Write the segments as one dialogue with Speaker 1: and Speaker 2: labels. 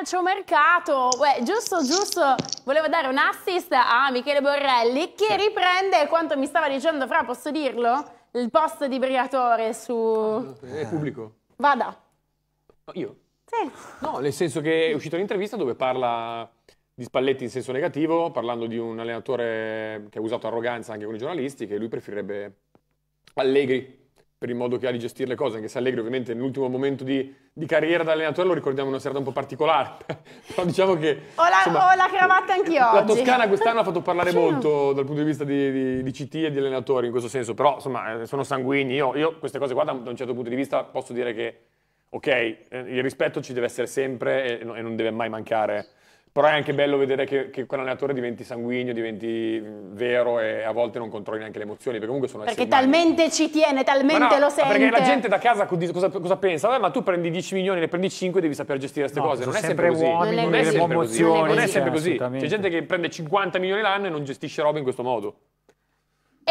Speaker 1: calciomercato, Beh, giusto giusto, volevo dare un assist a Michele Borrelli che riprende quanto mi stava dicendo Fra, posso dirlo? Il post di Briatore su...
Speaker 2: È eh, pubblico? Vada. Oh, io? Sì. No, nel senso che è uscita un'intervista dove parla di Spalletti in senso negativo, parlando di un allenatore che ha usato arroganza anche con i giornalisti, che lui preferirebbe Allegri per il modo che ha di gestire le cose, anche se Allegri ovviamente nell'ultimo momento di, di carriera da allenatore lo ricordiamo una serata un po' particolare, però diciamo che... Ho la, insomma, ho la
Speaker 1: cravatta anch'io La oggi. Toscana quest'anno
Speaker 2: ha fatto parlare molto dal punto di vista di, di, di, CT e di allenatori in questo senso, però insomma eh, sono sanguigni, io, io queste cose qua da un certo punto di vista posso dire che ok, eh, il rispetto ci deve essere sempre e, non deve mai mancare però è anche bello vedere che, che quell'allenatore diventi sanguigno, diventi vero e a volte non controlli neanche le emozioni, perché comunque sono Perché
Speaker 1: talmente ci tiene, talmente no, lo sente. Perché la gente
Speaker 2: da casa cosa, cosa pensa? Vabbè, ma tu prendi 10 milioni, ne prendi 5 devi saper gestire queste no, cose. Non è sempre, così. non, è sempre così. Non è sempre così. C'è gente che prende 50 milioni l'anno e non gestisce roba in
Speaker 3: questo modo.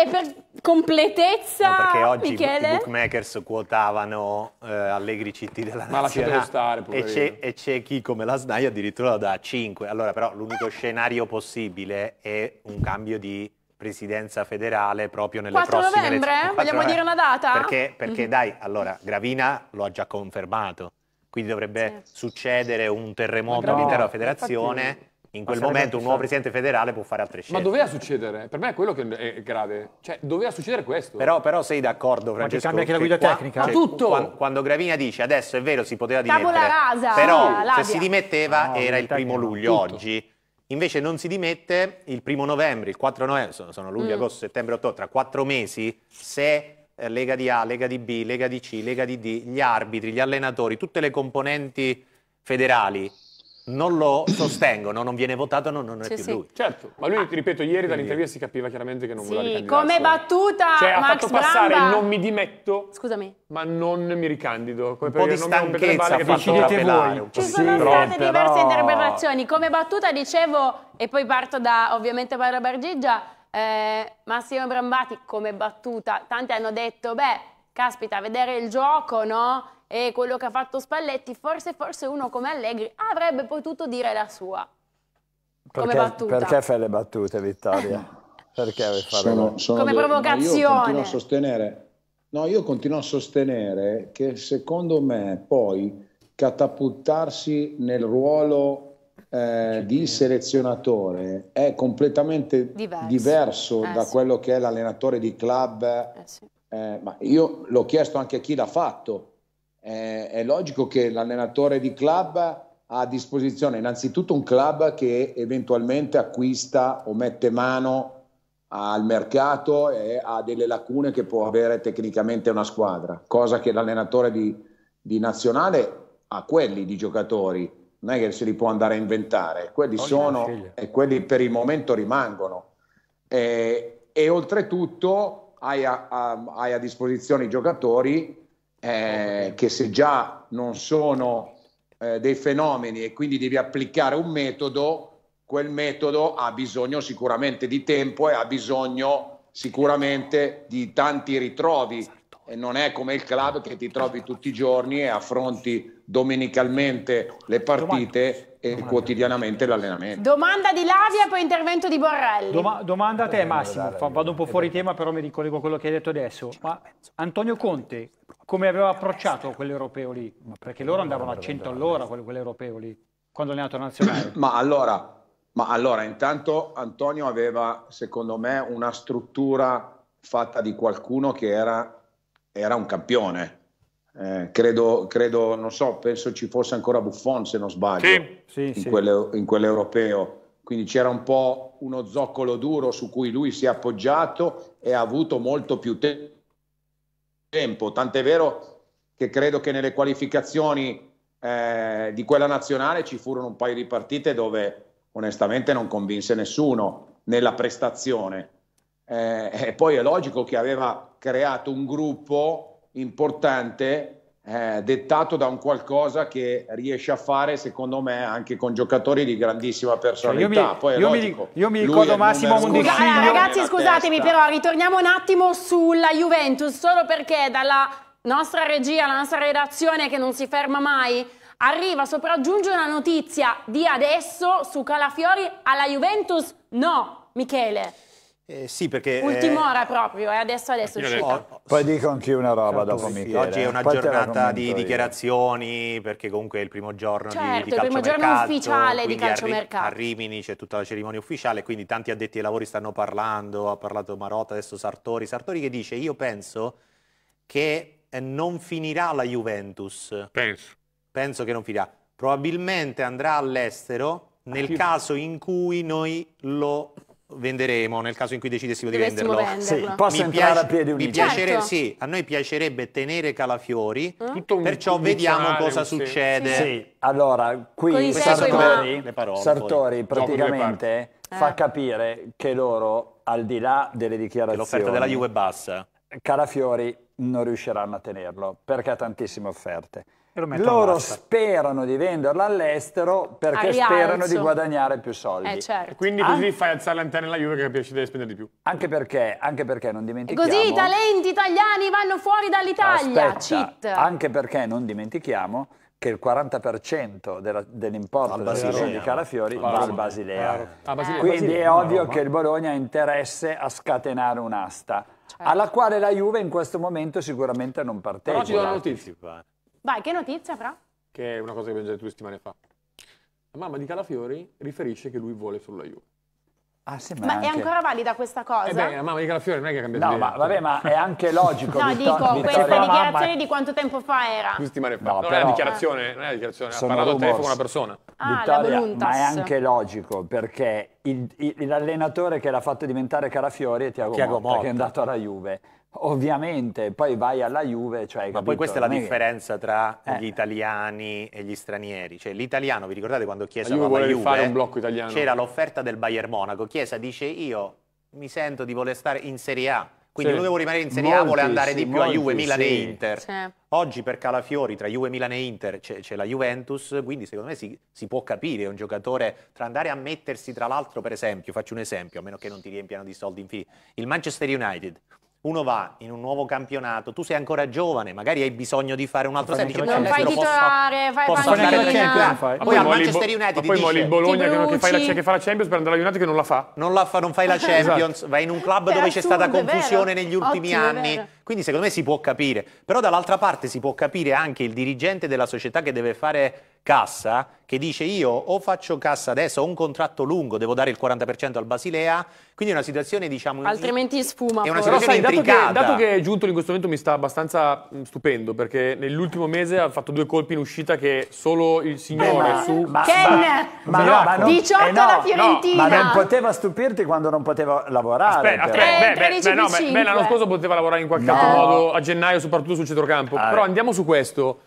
Speaker 1: E per completezza, no, perché oggi Michele? i
Speaker 3: bookmakers quotavano eh, Allegri City della Ma Nazionale stare, e, c'è, chi come la SNAI addirittura la dà 5. Allora però l'unico scenario possibile è un cambio di presidenza federale proprio nelle 4 prossime novembre? elezioni. Vogliamo novembre. dire una data? Perché, perché mm. dai, allora, Gravina lo ha già confermato, quindi dovrebbe sì. succedere un terremoto all'interno della federazione in quel momento un nuovo presidente federale può fare altre scelte. Ma doveva succedere? Per me è quello che è grave. Cioè, doveva succedere questo. Però, però sei d'accordo, Francesco? Ma cambia anche la guida tecnica? Cioè, tutto! Quando, quando, Gravina dice, adesso è vero, si poteva dimettere. Tavola rasa! Però Labia. Ah, se si dimetteva no, ah, era il primo luglio tutto. oggi. Invece non si dimette il primo novembre, il 4 novembre, sono, sono luglio, mm. agosto, settembre, ottobre, tra quattro mesi, se eh, Lega di A, Lega di B, Lega di C, Lega di D, gli arbitri, gli allenatori, tutte le componenti federali non lo sostengono, non viene votato, non, non è sì, più sì. lui. Certo, ma lui, ti ripeto, ieri dall'intervista
Speaker 2: si capiva chiaramente che non sì, voleva ricandidarsi. come
Speaker 1: battuta Cioè Max ha fatto passare non mi
Speaker 2: dimetto, Scusami. ma non mi ricandido. Come un po' di stanchezza ha fatto trapelare. Ci sono state diverse però... interpretazioni.
Speaker 1: Come battuta dicevo, e poi parto da ovviamente Paolo Bargigia, eh, Massimo Brambati come battuta, tanti hanno detto, beh caspita, vedere il gioco, no? E quello che ha fatto Spalletti, forse, forse uno come Allegri avrebbe potuto dire la sua.
Speaker 4: Perché, perché fai le battute, Vittoria? perché fare sono, sono come provocazione? Io continuo a sostenere No, io continuo a sostenere che secondo me poi catapultarsi nel ruolo eh, di selezionatore è completamente diverso, diverso eh, da sì. quello che è l'allenatore di club eh, sì eh, ma io l'ho chiesto anche a chi l'ha fatto, eh, è logico che l'allenatore di club ha a disposizione innanzitutto un club che eventualmente acquista o mette mano al mercato e ha delle lacune che può avere tecnicamente una squadra, cosa che l'allenatore di, di nazionale ha quelli di giocatori, non è che se li può andare a inventare, quelli Ogni sono e quelli per il momento rimangono. E, eh, e oltretutto hai a, a, hai a disposizione i giocatori eh, che se già non sono eh, dei fenomeni e quindi devi applicare un metodo, quel metodo ha bisogno sicuramente di tempo e ha bisogno sicuramente di tanti ritrovi. Esatto. E non è come il club che ti trovi tutti i giorni e affronti domenicalmente le partite domanda. e domanda. quotidianamente l'allenamento.
Speaker 1: Domanda di Lavia poi intervento di Borrelli.
Speaker 4: Doma domanda
Speaker 5: a te eh, Massimo, vado un po' fuori tema però mi ricollego a quello che hai detto adesso, ma Antonio Conte come aveva approcciato quell'europeo lì? Perché loro andavano a 100 all'ora quell'europeo lì, quando è nato nazionale.
Speaker 4: ma allora, ma allora, intanto Antonio aveva, secondo me, una struttura fatta di qualcuno che era, era un campione eh, credo, credo, non so, penso ci fosse ancora Buffon se non sbaglio sì, in, sì. Quelle, in quell'europeo. Quindi c'era un po' uno zoccolo duro su cui lui si è appoggiato e ha avuto molto più te- tempo. Tant'è vero che credo che nelle qualificazioni eh, di quella nazionale ci furono un paio di partite dove onestamente non convinse nessuno nella prestazione. Eh, e poi è logico che aveva creato un gruppo importante eh, dettato da un qualcosa che riesce a fare, secondo me, anche con giocatori di grandissima personalità. Cioè io, mi, io, mi, io mi, ricordo Massimo Mondifiglio. Scusa, ragazzi, scusatemi, testa.
Speaker 1: però ritorniamo un attimo sulla Juventus, solo perché dalla nostra regia, la nostra redazione che non si ferma mai, arriva, sopraggiunge una notizia di adesso su Calafiori alla Juventus. No, Michele.
Speaker 3: Eh, sì, perché... Eh, Ultima
Speaker 1: eh... ora proprio, eh? adesso, adesso uscita.
Speaker 5: Oh, Poi dico anche io una roba certo, dopo Michele. Oggi è eh. una Poi giornata di io.
Speaker 3: dichiarazioni, perché comunque è il primo giorno certo, di, di il primo giorno ufficiale di calciomercato. A Rimini c'è tutta la cerimonia ufficiale, quindi tanti addetti ai lavori stanno parlando, ha parlato Marotta, adesso Sartori. Sartori che dice, io penso che eh, non finirà la Juventus. Penso. Penso che non finirà. Probabilmente andrà all'estero nel caso in cui noi lo venderemo nel caso in cui decidessimo di venderlo. Sì, posso mi piace, a piedi uniti. certo. sì, a noi piacerebbe tenere Calafiori, mm? perciò vediamo cosa succede. Sì. allora, qui Sartori, Sartori praticamente
Speaker 5: fa eh. capire che loro, al di là delle dichiarazioni... l'offerta della Juve è bassa. Calafiori non riusciranno a tenerlo, perché ha tantissime offerte loro sperano di venderla all'estero perché Arialzo. sperano di guadagnare più soldi. Eh, certo. Quindi così An... fai alzare l'antenna alla Juve che piace di spendere di più. Anche perché, anche perché non dimentichiamo... E così i talenti
Speaker 1: italiani vanno fuori dall'Italia, cheat! Anche
Speaker 5: perché non dimentichiamo che il 40% dell'importo dell della stagione di Calafiori va al ah, eh. Basilea. Quindi è ovvio che il Bologna ha interesse a scatenare un'asta, certo. alla quale la Juve in questo momento sicuramente non partecipa. Però ci do una notizia.
Speaker 1: Vai, che notizia, Fra?
Speaker 5: Che è una cosa che abbiamo già detto due settimane fa.
Speaker 2: La mamma di Calafiori riferisce che lui vuole solo la Juve. Ah, sì, ma, ma anche... è ancora
Speaker 1: valida questa cosa? Eh beh, la
Speaker 2: mamma di Calafiori non è che ha cambiato No, idea. ma vabbè, ma è
Speaker 5: anche logico. no, Vittor-
Speaker 2: dico, Vittorio questa dichiarazione
Speaker 1: di quanto tempo fa era?
Speaker 5: Due settimane fa. No, non, però... è una dichiarazione,
Speaker 2: non è una dichiarazione, Sono ha parlato al telefono con una persona.
Speaker 5: Ah, Vittoria, ma è anche logico, perché il, il, l'allenatore che l'ha fatto diventare Calafiori è Tiago, Tiago Motta, Motta, che è andato alla Juve. Ovviamente, poi vai alla Juve, cioè, Ma capito? poi questa è la non
Speaker 3: differenza è che... tra eh. gli italiani e gli stranieri. Cioè, l'italiano, vi ricordate quando Chiesa la Juve fare un blocco italiano? C'era l'offerta del Bayern Monaco. Chiesa dice io mi sento di voler stare in Serie A. Quindi sì. devo rimanere in Serie A, vuole andare sì, di più molti, a Juve, Milan sì. e Inter. Sì. Oggi per Calafiori, tra Juve, Milan e Inter, c'è, la Juventus, quindi secondo me si, si, può capire, è un giocatore tra andare a mettersi, tra l'altro per esempio, faccio un esempio, a meno che non ti riempiano di soldi infiniti, il Manchester United uno va in un nuovo campionato, tu sei ancora giovane, magari hai bisogno di fare un altro set, dici, non fai titolare, posso, fai posso andare alla Champions, fai. poi, poi al Manchester United poi dice, il Bologna che, che, la, che, fa la Champions per andare alla United che non la fa. Non la fa, non fai la cioè, Champions, esatto. vai in un club è dove c'è stata confusione negli ultimi Ottimo, anni, quindi secondo me si può capire, però dall'altra parte si può capire anche il dirigente della società che deve fare cassa che dice io o faccio cassa adesso ho un contratto lungo, devo dare il 40% al Basilea, quindi è una situazione diciamo... Altrimenti
Speaker 1: sfuma. È una Però sai, dato che,
Speaker 3: dato che Giuntoli in questo momento mi sta abbastanza mm,
Speaker 2: stupendo perché nell'ultimo mese ha fatto due colpi in uscita che solo il signore eh, ma, su... Ma, Ken! Ma, ma, ma no, 18 eh no, alla Fiorentina! No, ma non
Speaker 5: poteva stupirti quando non poteva lavorare. Aspetta,
Speaker 2: aspetta, eh, beh, beh, beh, no, beh, l'anno scorso poteva lavorare in qualche no. altro modo a gennaio soprattutto sul centrocampo. Ah, Però andiamo su questo.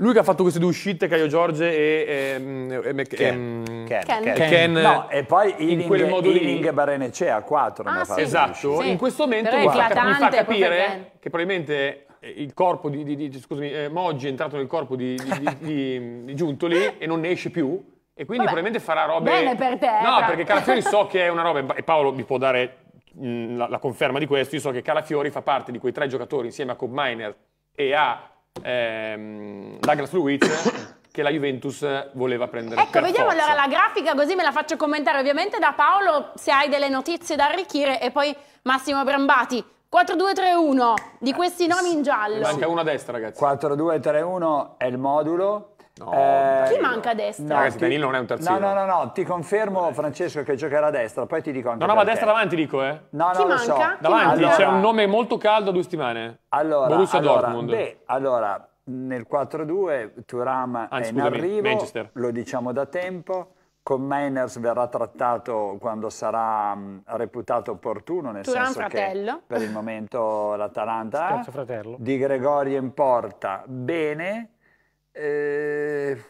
Speaker 2: Lui che ha fatto queste due uscite, Caio Giorge e, e, mm, e, Ken. e mm, Ken. Ken. Ken. No, e poi in quel modo Ealing
Speaker 5: lì. e a 4. Ah, sì. Esatto,
Speaker 2: sì. in questo momento mi fa, mi fa, capire che probabilmente eh, il corpo di, di, di scusami, eh, Moggi è entrato nel corpo di, di Giuntoli e non ne esce più. E quindi Vabbè. probabilmente farà robe... Bene
Speaker 1: per te. No, però. perché Calafiori
Speaker 2: so che è una roba, e Paolo mi può dare mh, mm, la, la, conferma di questo, io so che Calafiori fa parte di quei tre giocatori insieme a Cobb Miner e a ehm, Douglas Luiz che la Juventus voleva prendere. Ecco, vediamo forza. allora la
Speaker 1: grafica così me la faccio commentare ovviamente da Paolo se hai delle notizie da arricchire e poi Massimo Brambati. 4-2-3-1 di questi nomi in giallo. Manca
Speaker 5: uno a destra, ragazzi. 4-2-3-1 è il modulo No, eh, chi manca a destra? No, Ragazzi, Danilo non è un terzino. No, no, no, no, ti confermo Francesco che giocherà a destra, poi ti dico anche No, no, ma a destra
Speaker 2: davanti dico, eh.
Speaker 5: No, chi no, manca? So. Davanti allora, c'è un nome
Speaker 2: molto caldo a due settimane.
Speaker 5: Allora, Borussia allora, Dortmund. Beh, allora, nel 4-2 Turam Anzi, è in arrivo, Manchester. lo diciamo da tempo. Con Miners verrà trattato quando sarà mm, reputato opportuno, nel Turan senso fratello. che per il momento l'Atalanta Di Gregorio in porta, bene, Ehm,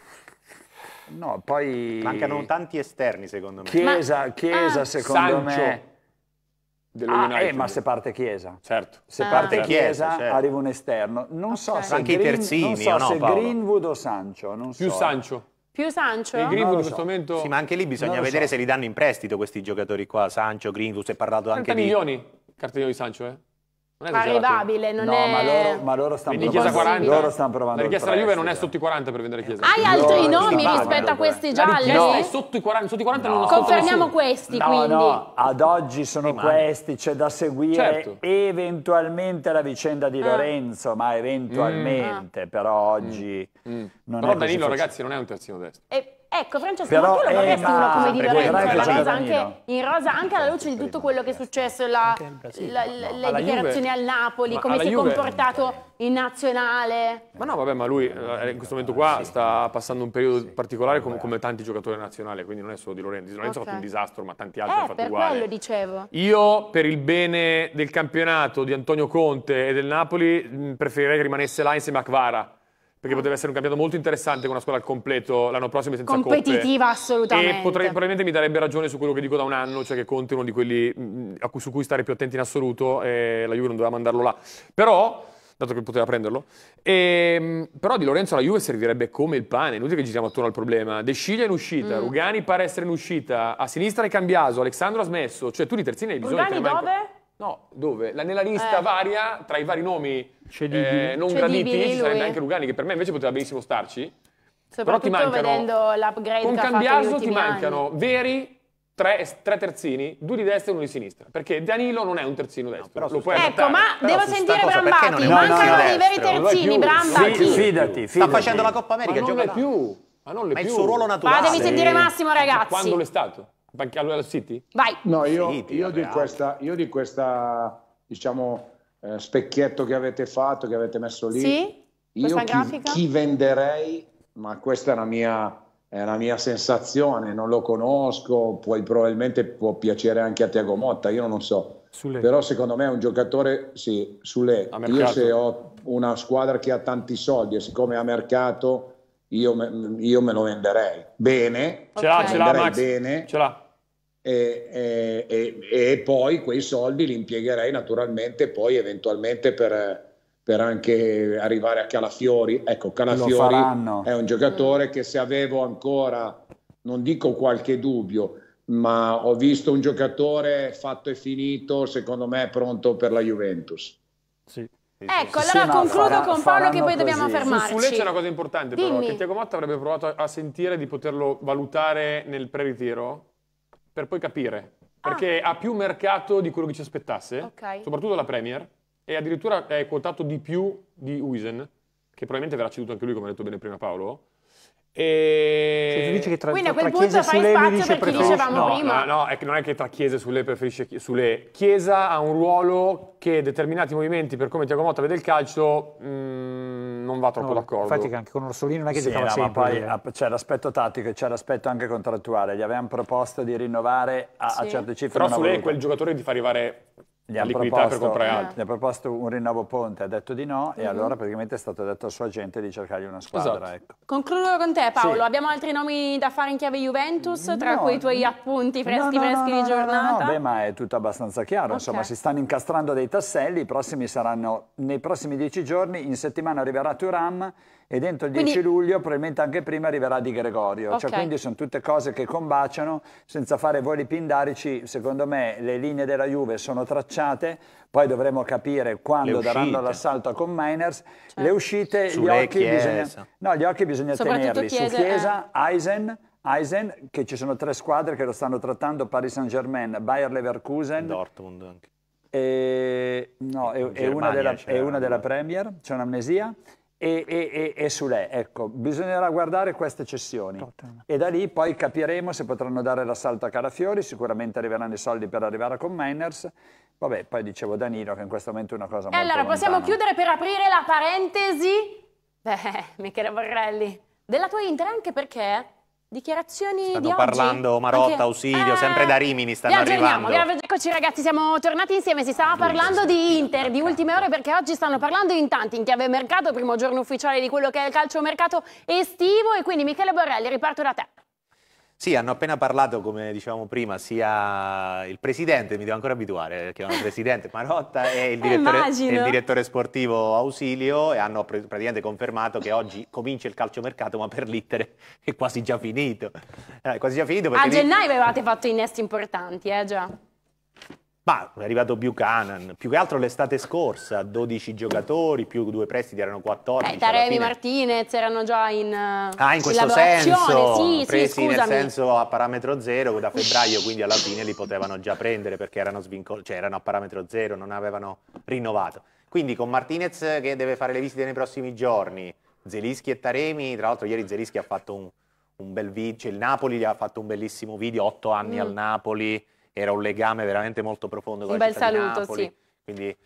Speaker 5: no, poi... Mancano
Speaker 3: tanti esterni, secondo me. Chiesa, ma... Chiesa ah. secondo Sancio. me...
Speaker 5: Ah, eh, ma se parte Chiesa. Certo. Se ah. parte Chiesa, certo, certo. arriva un esterno. Non okay. so se, Anche Green, terzini,
Speaker 3: non so no, se Greenwood
Speaker 5: o Sancho. Non Più so. Sancho. Più Sancho? Il Greenwood
Speaker 3: in questo so. momento... Sì, ma anche lì bisogna vedere so. se li danno in prestito questi giocatori qua, Sancho, Greenwood, si è parlato anche di... milioni, cartellino di Sancho, eh?
Speaker 1: Non è arrivabile, non no, è... ma loro, ma
Speaker 3: loro stanno Quindi provando.
Speaker 5: Chiesa 40? Loro stanno provando. Perché la Juve non
Speaker 2: è sotto i 40 per vendere Chiesa. Hai altri loro nomi rispetto a questi gialli? No, è sotto i 40, sotto i 40 no. non Confermiamo nessuno. questi, no, quindi. No,
Speaker 5: ad oggi sono Rimane. questi, c'è da seguire certo. eventualmente la vicenda di ah. Lorenzo, ma mm. eventualmente, mm. però oggi mm. mm. non però è Danilo, ragazzi, non è un terzino destro.
Speaker 1: E Ecco Francesco, però, ma tu lo eh, vorresti eh, uno come Di
Speaker 4: Lorenzo,
Speaker 5: Lorenzo anche
Speaker 1: in rosa, anche alla luce di tutto quello che è successo, la, la, la, le dichiarazioni al Napoli, ma come si è comportato in nazionale. Ma
Speaker 2: no, vabbè, ma lui eh, in questo momento qua sta passando un periodo particolare come, come tanti giocatori nazionali, quindi non è solo Di Lorenzo. Di Lorenzo okay. ha fatto un disastro, ma tanti altri eh, hanno fatto per uguale. quello dicevo. Io, per il bene del campionato di Antonio Conte e del Napoli, preferirei che rimanesse là insieme a Kvara perché potrebbe essere un campionato molto interessante con una squadra al completo l'anno prossimo senza competitiva
Speaker 1: coppe. assolutamente e potrei,
Speaker 2: probabilmente mi darebbe ragione su quello che dico da un anno cioè che Conte è uno di quelli mm, cui, su cui stare più attenti in assoluto e la Juve non doveva mandarlo là però dato che poteva prenderlo e, ehm, però di Lorenzo la Juve servirebbe come il pane inutile che giriamo attorno al problema De Sciglia è in uscita mm. Rugani pare essere in uscita a sinistra è Cambiaso Alexandro ha smesso cioè tu di terzini hai bisogno Rugani dove? No, dove? La, nella lista eh. varia, tra i vari nomi eh, non C'è graditi, Divi, ci sarebbe anche Lugani, che per me invece poteva benissimo starci. Però ti mancano. vedendo
Speaker 1: l'upgrade Con Cambiaso ti mancano
Speaker 2: anni. veri tre, tre, terzini, due di destra e uno di sinistra. Perché Danilo non è un terzino destro. No, ecco, adattare. ma però devo sentire Brambati. No, mancano no, dei veri terzini, Brambati. Sì, fidati, fidati. Sta facendo la Coppa America. Ma non è più. Ma non è più. Ma il suo ruolo naturale. Fatemi sentire
Speaker 1: Massimo, ragazzi. Ma quando l'è
Speaker 2: stato? Perché allora City?
Speaker 1: Vai! No, io,
Speaker 4: City, io, di, questa, io di questa, diciamo, eh, specchietto che avete fatto, che avete messo lì, sì? io chi, chi, venderei, ma questa è una mia, è una mia sensazione, non lo conosco, puoi, probabilmente può piacere anche a Tiago Motta, io non so. Sulle. Però secondo me è un giocatore, sì, sulle... Io se ho una squadra che ha tanti soldi e siccome ha mercato io me, io me lo venderei. Bene, ce l'ha, ce l'ha Max, bene. ce l'ha. E, e, e, poi quei soldi li impiegherei naturalmente poi eventualmente per, per anche arrivare a Calafiori. Ecco, Calafiori è un giocatore che se avevo ancora, non dico qualche dubbio, ma ho visto un giocatore fatto e finito, secondo me è pronto per la Juventus. Sì.
Speaker 2: Ecco, allora sì, concludo farà, con Paolo che poi così. dobbiamo fermarci. Su, su lei c'è una cosa importante Dimmi. però, che Tiago Motta avrebbe provato a, sentire di poterlo valutare nel pre-ritiro per poi capire. Perché ah. ha più mercato di quello che ci aspettasse, okay. soprattutto la Premier, e addirittura è quotato di più di Uisen, che probabilmente verrà ceduto anche lui, come ha detto bene prima Paolo. E... Cioè, tra, Quindi a
Speaker 1: quel punto fai spazio per chi dicevamo no, prima.
Speaker 2: No, no, è che non è che tra chiese sulle preferisce sulle. Chiesa ha un ruolo che determinati movimenti, per come Tiago Motta vede il calcio, mh,
Speaker 5: mm, non va troppo no, d'accordo. Infatti anche con Orsolini non è che sì, giocava sempre. Poi cioè. c'è l'aspetto tattico e c'è l'aspetto anche contrattuale. Gli avevamo proposto di rinnovare a, sì. a certe cifre. Però Sule è quel
Speaker 2: giocatore di fa arrivare
Speaker 5: gli ha liquidità proposto, per comprare eh. altri. Gli ha proposto un rinnovo Ponte, ha detto di no e mm -hmm. allora praticamente è stato detto al suo agente di cercargli una squadra. Esatto. Ecco.
Speaker 1: Concludo con te Paolo, sì. abbiamo altri nomi da fare in chiave Juventus no, tra quei tuoi appunti freschi no, no, freschi di giornata? No, beh
Speaker 5: ma è tutto abbastanza chiaro, okay. insomma si stanno incastrando dei tasselli, i prossimi saranno nei prossimi dieci giorni, in settimana arriverà Turam e dentro il quindi... 10 luglio probabilmente anche prima arriverà Di Gregorio, cioè, okay. cioè, quindi sono tutte cose che combaciano senza fare voli pindarici, secondo me le linee della Juve sono tracciate, poi dovremo capire quando daranno l'assalto a Comminers, cioè. Certo. le uscite, gli occhi, bisogna, no, gli occhi, bisogna, tenerli, chiese, su Chiesa, eh. Eisen, Eisen, che ci sono tre squadre che lo stanno trattando, Paris Saint-Germain, Bayer Leverkusen, Dortmund anche. E, no, è, è, una della, è, una della, Premier, c'è un'amnesia e, e, e, su lei. Ecco, bisognerà guardare queste cessioni Tottenham. e da lì poi capiremo se potranno dare l'assalto a Carafiori, sicuramente arriveranno i soldi per arrivare a Comminers. Vabbè, poi dicevo Danilo che in questo momento è una cosa e molto allora possiamo lontana.
Speaker 1: chiudere per aprire la parentesi? Beh, Michele Borrelli, della tua Inter anche perché Dichiarazioni stanno di parlando oggi? Marotta, Anche... Ausilio, eh... sempre da Rimini stanno viaggio, arrivando. Viaggio, eccoci ragazzi, siamo tornati insieme, si stava parlando di Inter, di ultime ore, perché oggi stanno parlando in tanti, in chiave mercato, primo giorno ufficiale di quello che è il calcio mercato estivo e quindi Michele Borrelli, riparto da te.
Speaker 3: Sì, hanno appena parlato, come dicevamo prima, sia il presidente, mi devo ancora abituare, perché erano il presidente Marotta e il eh, direttore, eh, il direttore, sportivo Ausilio e hanno praticamente confermato che oggi comincia il calciomercato, ma per l'Itter è quasi già finito. Eh, è quasi già finito A gennaio
Speaker 1: avevate fatto innesti importanti, eh già.
Speaker 3: Ma è arrivato Buchanan, più che altro l'estate scorsa, 12 giocatori, più due prestiti erano 14. Eh, Taremi fine...
Speaker 1: Martinez erano già in eh, Ah, in questo senso, sì, presi sì, nel senso
Speaker 3: a parametro zero da febbraio, quindi alla fine li potevano già prendere perché erano, cioè, erano a parametro zero, non avevano rinnovato. Quindi con Martinez che deve fare le visite nei prossimi giorni, Zelischi e Taremi, tra l'altro ieri Zelischi ha fatto un, un bel video, cioè il Napoli gli ha fatto un bellissimo video, 8 anni mm. al Napoli, era un legame veramente molto profondo con un la bel saluto, Napoli, Sì. Quindi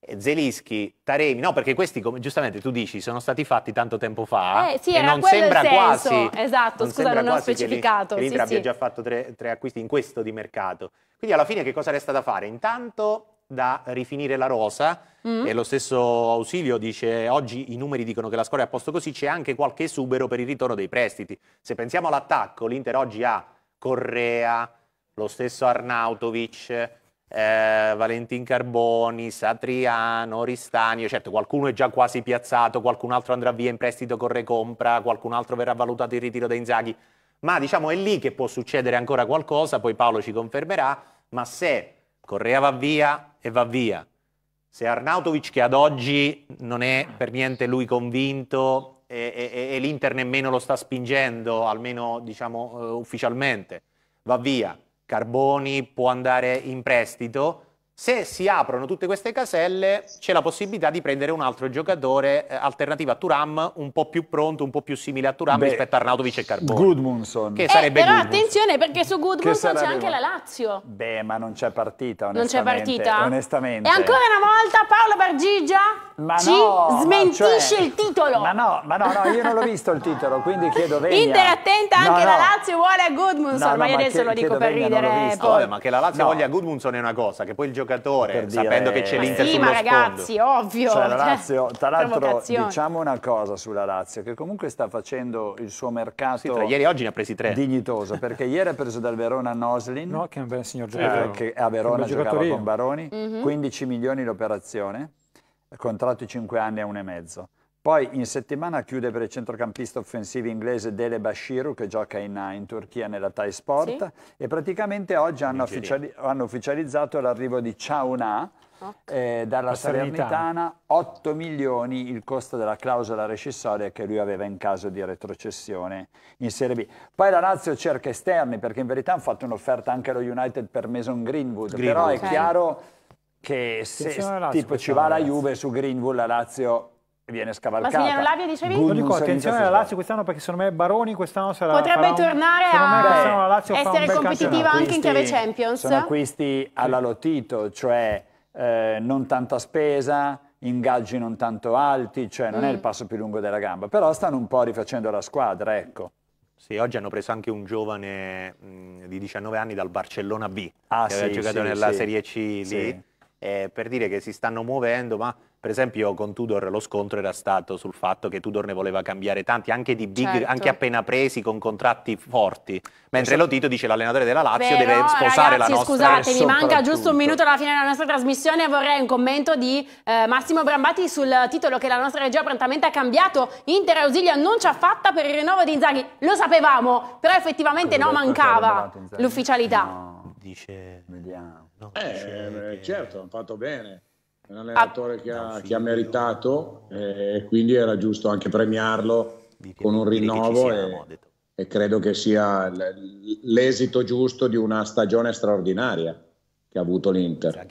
Speaker 3: eh, Zelischi, Taremi, no perché questi come giustamente tu dici sono stati fatti tanto tempo fa eh, sì, e non sembra quasi esatto, non scusa non ho specificato che l'Inter sì, abbia sì. già fatto tre, tre, acquisti in questo di mercato quindi alla fine che cosa resta da fare? Intanto da rifinire la rosa mm. e lo stesso Ausilio dice oggi i numeri dicono che la scuola è a posto così c'è anche qualche esubero per il ritorno dei prestiti se pensiamo all'attacco l'Inter oggi ha Correa lo stesso Arnautovic, eh, Valentin Carboni, Satriano, Ristanio, certo qualcuno è già quasi piazzato, qualcun altro andrà via in prestito con recompra, qualcun altro verrà valutato il ritiro da Inzaghi, ma diciamo è lì che può succedere ancora qualcosa, poi Paolo ci confermerà, ma se Correa va via e va via, se Arnautovic che ad oggi non è per niente lui convinto e, e, e l'Inter nemmeno lo sta spingendo, almeno diciamo uh, ufficialmente, va via, Carboni può andare in prestito, se si aprono tutte queste caselle c'è la possibilità di prendere un altro giocatore eh, alternativo a Turam, un po' più pronto, un po' più simile a Turam Beh, rispetto a Arnautovic e Carbone. Goodmunson. Che eh, sarebbe però Goodmunson.
Speaker 1: attenzione perché su Goodmunson c'è anche la Lazio.
Speaker 3: Beh, ma non c'è partita, Non c'è partita?
Speaker 5: Onestamente. E ancora
Speaker 1: una volta Paolo Bargigia
Speaker 5: ma ci no, smentisce cioè, il titolo. Ma no, ma
Speaker 1: no, no, io non l'ho
Speaker 3: visto il titolo, quindi chiedo veglia. Inter
Speaker 1: attenta anche no. la Lazio vuole a Goodmunson, ma io adesso che, lo dico
Speaker 3: per ridere. Eh, Vabbè, ma che la Lazio voglia a Goodmunson è una cosa, che poi il giocatore giocatore, per sapendo dire... che c'è eh, l'Inter sì, sullo ma ragazzi, sfondo. ovvio. Cioè, la cioè, Lazio, tra l'altro, diciamo
Speaker 5: una cosa sulla Lazio, che comunque sta facendo il suo mercato sì, tra ieri e
Speaker 3: oggi ne ha presi tre.
Speaker 5: dignitoso, perché ieri ha preso dal Verona Noslin, no, che è un bel signor eh, giocatore, eh, che a Verona giocava con Baroni, mm -hmm. 15 milioni l'operazione, contratto di 5 anni a 1,5. Poi in settimana chiude per il centrocampista offensivo inglese Dele Bashiru che gioca in, in Turchia nella Thai Sport sì. e praticamente oggi hanno, ufficiali hanno ufficializzato l'arrivo di Chauna okay. eh, dalla Salernitana, 8 milioni il costo della clausola recissoria che lui aveva in caso di retrocessione in Serie B. Poi la Lazio cerca esterni perché in verità hanno fatto un'offerta anche allo United per Mason Greenwood, Greenwood. però è okay. chiaro che se tipo ci va la Juve su Greenwood la Lazio viene scavalcata. Massimiliano Lavia dicevi? Lo dico, attenzione alla Lazio quest'anno perché secondo me Baroni quest'anno sarà potrebbe un, tornare a beh, essere competitiva anche in chiave Champions. Sono acquisti alla Lotito, cioè eh, non tanta spesa, ingaggi non tanto alti, cioè non mm. è il mm. passo più lungo della gamba, però stanno un po' rifacendo la squadra, ecco.
Speaker 3: Sì, oggi hanno preso anche un giovane mh, mm, di 19 anni dal Barcellona B, ah, che sì, aveva giocato sì, nella sì. Serie C lì eh, per dire che si stanno muovendo, ma per esempio con Tudor lo scontro era stato sul fatto che Tudor ne voleva cambiare tanti, anche di big, certo. anche appena presi con contratti forti, mentre Lotito dice l'allenatore della Lazio Però, deve sposare ragazzi, la nostra scusate, mi manca giusto un minuto
Speaker 1: alla fine della nostra trasmissione, vorrei un commento di eh, Massimo Brambati sul titolo che la nostra regia prontamente ha cambiato, Inter e Ausilia non ci ha fatta per il rinnovo di Inzaghi, lo sapevamo, però effettivamente Quello no, mancava l'ufficialità. No,
Speaker 4: dice... Vediamo. No, eh, eh certo, hanno fatto bene. È un allenatore ah, che, ha, ah, che ha, meritato e quindi era giusto anche premiarlo con un rinnovo e, e credo che sia l'esito giusto di una stagione straordinaria che ha avuto l'Inter.